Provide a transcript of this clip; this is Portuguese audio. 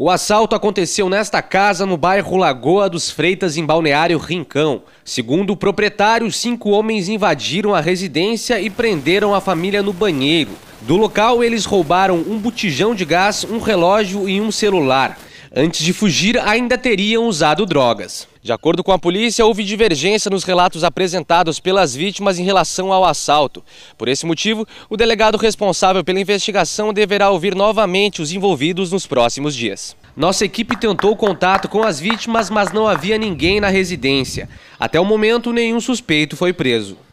O assalto aconteceu nesta casa no bairro Lagoa dos Freitas, em Balneário Rincão. Segundo o proprietário, cinco homens invadiram a residência e prenderam a família no banheiro. Do local, eles roubaram um botijão de gás, um relógio e um celular antes de fugir, ainda teriam usado drogas. De acordo com a polícia, houve divergência nos relatos apresentados pelas vítimas em relação ao assalto. Por esse motivo, o delegado responsável pela investigação deverá ouvir novamente os envolvidos nos próximos dias. Nossa equipe tentou contato com as vítimas, mas não havia ninguém na residência. Até o momento, nenhum suspeito foi preso.